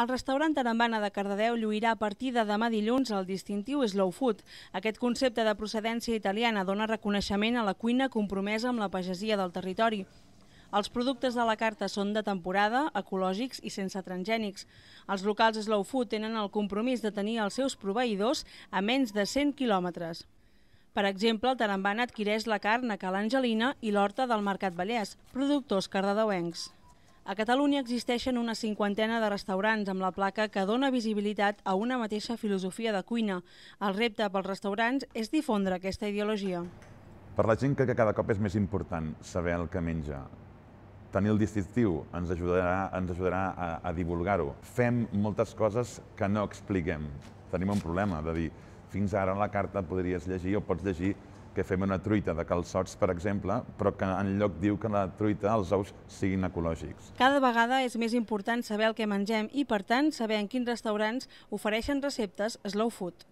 El restaurant Tarambana de Cardedeu lluirà a partir de demà dilluns el distintiu Slow Food. Aquest concepte de procedència italiana dona reconeixement a la cuina compromesa amb la pagesia del territori. Els productes de la carta són de temporada, ecològics i sense transgènics. Els locals Slow Food tenen el compromís de tenir els seus proveïdors a menys de 100 quilòmetres. Per exemple, el Tarambana adquireix la carn a Calangelina i l'horta del Mercat Vallès, productors cardedeuencs. A Catalunya existeixen una cinquantena de restaurants amb la placa que dona visibilitat a una mateixa filosofia de cuina. El repte pels restaurants és difondre aquesta ideologia. Per la gent que cada cop és més important saber el que menja. Tenir el distintiu ens ajudarà, ens ajudarà a, a divulgar-ho. Fem moltes coses que no expliquem. Tenim un problema de dir fins ara en la carta podries llegir o pots llegir que fem una truita de calçots, per exemple, però que en lloc diu que la truita, els ous, siguin ecològics. Cada vegada és més important saber el que mengem i, per tant, saber en quins restaurants ofereixen receptes slow food.